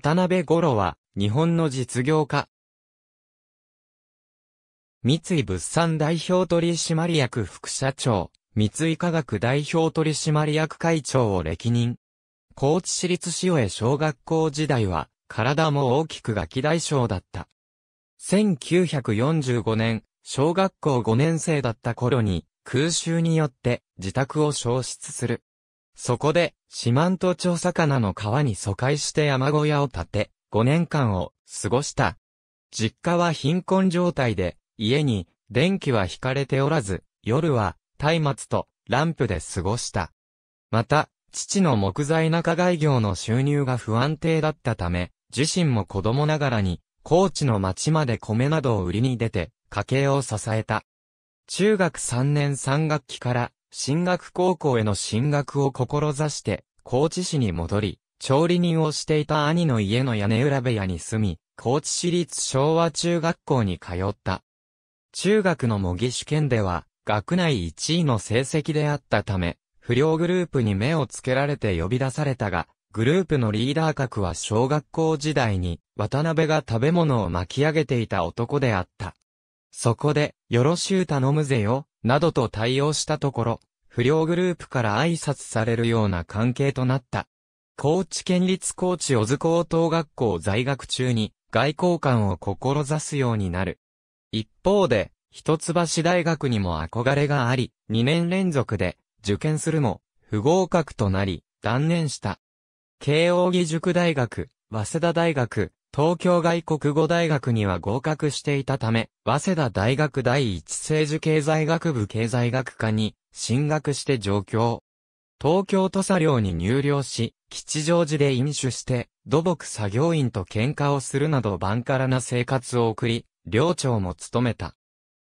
渡辺五郎は、日本の実業家。三井物産代表取締役副社長、三井化学代表取締役会長を歴任。高知市立塩江小学校時代は、体も大きくガキ大将だった。1945年、小学校5年生だった頃に、空襲によって自宅を消失する。そこで、四万十町魚の川に疎開して山小屋を建て、5年間を過ごした。実家は貧困状態で、家に電気は引かれておらず、夜は松明とランプで過ごした。また、父の木材仲買業の収入が不安定だったため、自身も子供ながらに、高知の町まで米などを売りに出て、家計を支えた。中学3年3学期から進学高校への進学を志して、高知市に戻り、調理人をしていた兄の家の屋根裏部屋に住み、高知市立昭和中学校に通った。中学の模擬試験では、学内1位の成績であったため、不良グループに目をつけられて呼び出されたが、グループのリーダー格は小学校時代に渡辺が食べ物を巻き上げていた男であった。そこで、よろしゅう頼むぜよ、などと対応したところ、不良グループから挨拶されるような関係となった。高知県立高知小津高等学校在学中に外交官を志すようになる。一方で、一橋大学にも憧れがあり、2年連続で受験するも不合格となり断念した。慶応義塾大学、早稲田大学、東京外国語大学には合格していたため、早稲田大学第一政治経済学部経済学科に進学して上京。東京土佐寮に入寮し、吉祥寺で飲酒して、土木作業員と喧嘩をするなどンからな生活を送り、寮長も務めた。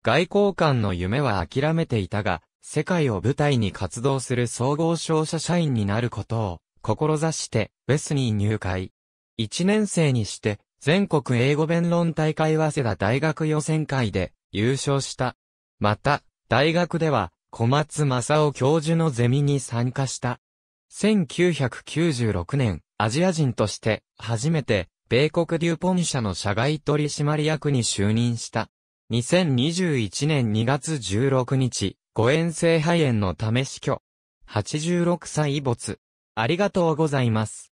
外交官の夢は諦めていたが、世界を舞台に活動する総合商社社員になることを、志して、ウェスに入会。1年生にして、全国英語弁論大会早稲田大学予選会で優勝した。また、大学では、小松正夫教授のゼミに参加した。1996年、アジア人として、初めて、米国デュポン社の社外取締役に就任した。2021年2月16日、誤嚥性肺炎のため死去。86歳没。ありがとうございます。